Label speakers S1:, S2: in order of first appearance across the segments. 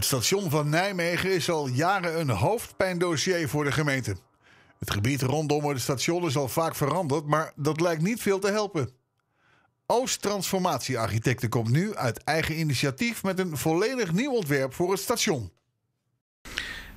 S1: Het station van Nijmegen is al jaren een hoofdpijndossier voor de gemeente. Het gebied rondom het station is al vaak veranderd, maar dat lijkt niet veel te helpen. Oost-Transformatie Architecten komt nu uit eigen initiatief met een volledig nieuw ontwerp voor het station.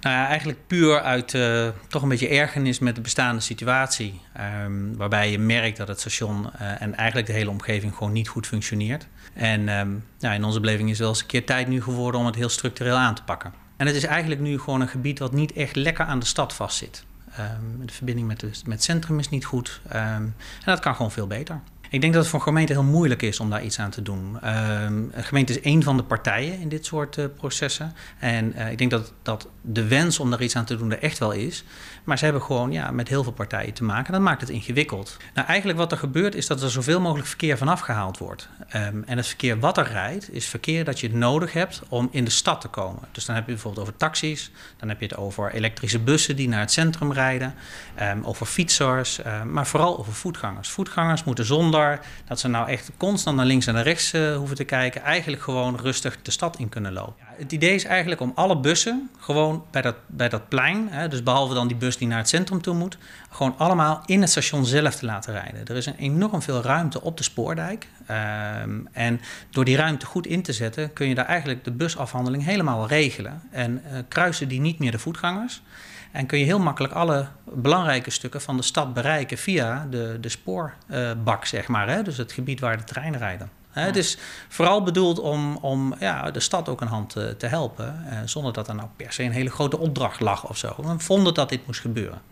S2: Nou ja, eigenlijk puur uit eh, toch een beetje ergernis met de bestaande situatie. Ehm, waarbij je merkt dat het station eh, en eigenlijk de hele omgeving gewoon niet goed functioneert. En um, nou, in onze beleving is wel eens een keer tijd nu geworden om het heel structureel aan te pakken. En het is eigenlijk nu gewoon een gebied wat niet echt lekker aan de stad vastzit. Um, de verbinding met, de, met het centrum is niet goed. en dat kan gewoon veel beter. Ik denk dat het voor een gemeente heel moeilijk is om daar iets aan te doen. Ehm, een gemeente is één van de partijen in dit soort eh, processen. En eh, ik denk dat, dat de wens om daar iets aan te doen er echt wel is. Maar ze hebben gewoon ja, met heel veel partijen te maken. Dat maakt het ingewikkeld. Nou, eigenlijk wat er gebeurt is dat er zoveel mogelijk verkeer vanaf gehaald wordt. Ehm, en het verkeer wat er rijdt, is verkeer dat je nodig hebt om in de stad te komen. Dus dan heb je bijvoorbeeld over taxis, dan heb je het over elektrische bussen die naar het centrum rijden, ehm, over fietsers, maar vooral over voetgangers. Voetgangers moeten zonder dat ze nou echt constant naar links en naar rechts eh, hoeven te kijken. Eigenlijk gewoon rustig de stad in kunnen lopen. Ja, het idee is eigenlijk om alle bussen gewoon bij dat, bij dat plein. Hè, dus behalve dan die bus die naar het centrum toe moet. Gewoon allemaal in het station zelf te laten rijden. Er is een enorm veel ruimte op de spoordijk. Ehm, en door die ruimte goed in te zetten. kun je daar eigenlijk de busafhandeling helemaal regelen. En eh, kruisen die niet meer de voetgangers. En kun je heel makkelijk alle belangrijke stukken van de stad bereiken via de, de spoorbak, zeg maar maar, hè, dus het gebied waar de treinen rijden. Hè, Het is vooral bedoeld om, om ja, de stad ook een hand eh, te, helpen, eh, zonder dat er nou per se een hele grote opdracht lag of zo. We vonden dat dit moest gebeuren.